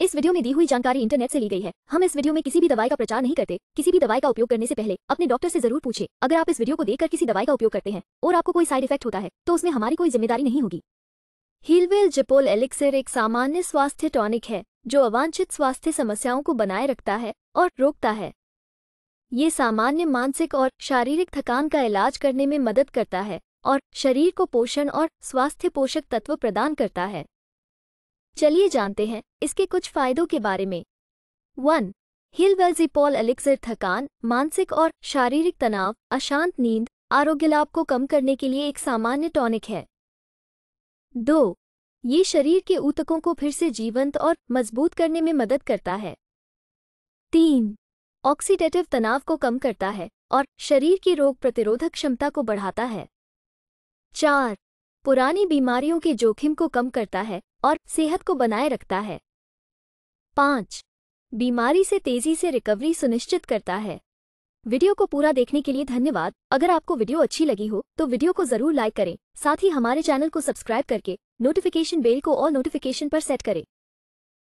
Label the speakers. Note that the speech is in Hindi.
Speaker 1: इस वीडियो में दी हुई जानकारी इंटरनेट से ली गई है हम इस वीडियो में किसी भी दवाई का प्रचार नहीं करते किसी भी दवाई का उपयोग करने से पहले अपने डॉक्टर से जरूर पूछे अगर आप इस वीडियो को देखकर किसी दवाई का उपयोग करते हैं और आपको कोई साइड इफेक्ट होता है तो उसमें हमारी कोई जिम्मेदारी नहीं होगी हीलवेल जिपोल एलिक्सर एक सामान्य स्वास्थ्य टॉनिक है जो अवांछित स्वास्थ्य समस्याओं को बनाए रखता है और रोकता है ये सामान्य मानसिक और शारीरिक थकान का इलाज करने में मदद करता है और शरीर को पोषण और स्वास्थ्य पोषक तत्व प्रदान करता है चलिए जानते हैं इसके कुछ फायदों के बारे में वन हिल वेल्जीपॉल एलिक्सर थकान मानसिक और शारीरिक तनाव अशांत नींद आरोग्य लाभ को कम करने के लिए एक सामान्य टॉनिक है दो ये शरीर के ऊतकों को फिर से जीवंत और मजबूत करने में मदद करता है तीन ऑक्सीडेटिव तनाव को कम करता है और शरीर की रोग प्रतिरोधक क्षमता को बढ़ाता है चार पुरानी बीमारियों के जोखिम को कम करता है और सेहत को बनाए रखता है पाँच बीमारी से तेजी से रिकवरी सुनिश्चित करता है वीडियो को पूरा देखने के लिए धन्यवाद अगर आपको वीडियो अच्छी लगी हो तो वीडियो को जरूर लाइक करें साथ ही हमारे चैनल को सब्सक्राइब करके नोटिफिकेशन बेल को और नोटिफिकेशन पर सेट करें